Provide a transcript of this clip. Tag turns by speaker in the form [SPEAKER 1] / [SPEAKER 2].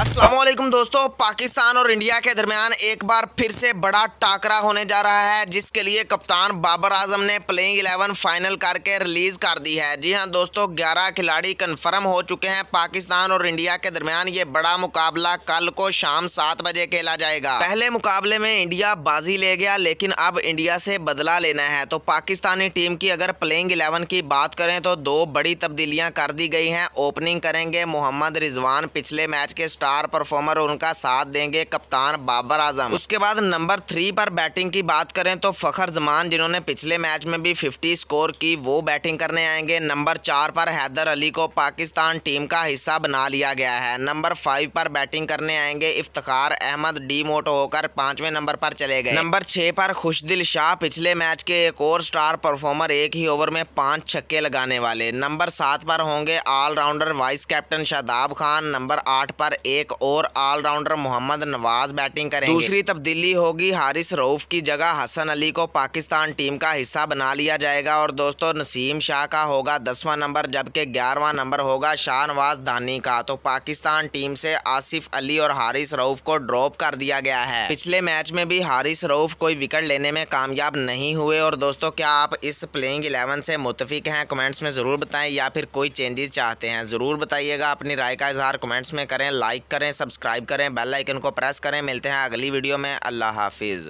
[SPEAKER 1] असलम दोस्तों पाकिस्तान और इंडिया के दरमियान एक बार फिर से बड़ा टाकरा होने जा रहा है जिसके लिए कप्तान बाबर आजम ने प्लेइंग 11 फाइनल करके रिलीज़ कर दी है जी हां दोस्तों 11 खिलाड़ी कन्फर्म हो चुके हैं पाकिस्तान और इंडिया के दरमियान ये बड़ा मुकाबला कल को शाम सात बजे खेला जाएगा पहले मुकाबले में इंडिया बाजी ले गया लेकिन अब इंडिया से बदला लेना है तो पाकिस्तानी टीम की अगर प्लेइंग इलेवन की बात करें तो दो बड़ी तब्दीलियाँ कर दी गई हैं ओपनिंग करेंगे मोहम्मद रिजवान पिछले मैच के स्टार स्टार परफॉर्मर उनका साथ देंगे कप्तान बाबर आजम उसके बाद नंबर थ्री पर बैटिंग की बात करें तो फखर जमान जिन्होंने पिछले मैच में भी फिफ्टी स्कोर की वो बैटिंग करने आएंगे नंबर चार पर हैदर अली को पाकिस्तान टीम का हिस्सा बना लिया गया है नंबर फाइव पर बैटिंग करने आएंगे इफ्तार अहमद डीमोट होकर पांचवें नंबर पर चले गए नंबर छह पर खुशदिल शाह पिछले मैच के एक और स्टार परफॉर्मर एक ही ओवर में पांच छक्के लगाने वाले नंबर सात पर होंगे allrounder vice captain Shadab Khan number आठ पर ए एक और ऑलराउंडर मोहम्मद नवाज बैटिंग करेंगे दूसरी तब्दीली होगी हारिस रऊफ की जगह हसन अली को पाकिस्तान टीम का हिस्सा बना लिया जाएगा और दोस्तों नसीम शाह का होगा दसवां नंबर जबकि ग्यारहवा नंबर होगा शाहनवाज धानी का तो पाकिस्तान टीम से आसिफ अली और हारिस रऊफ को ड्रॉप कर दिया गया है पिछले मैच में भी हारिस रऊफ कोई विकेट लेने में कामयाब नहीं हुए और दोस्तों क्या आप इस प्लेइंग इलेवन से मुतफिक हैं कमेंट्स में ज़रूर बताएं या फिर कोई चेंजेस चाहते हैं ज़रूर बताइएगा अपनी राय का इजहार कमेंट्स में करें लाइक करें सब्सक्राइब करें बेल आइकन को प्रेस करें मिलते हैं अगली वीडियो में अल्लाह हाफिज़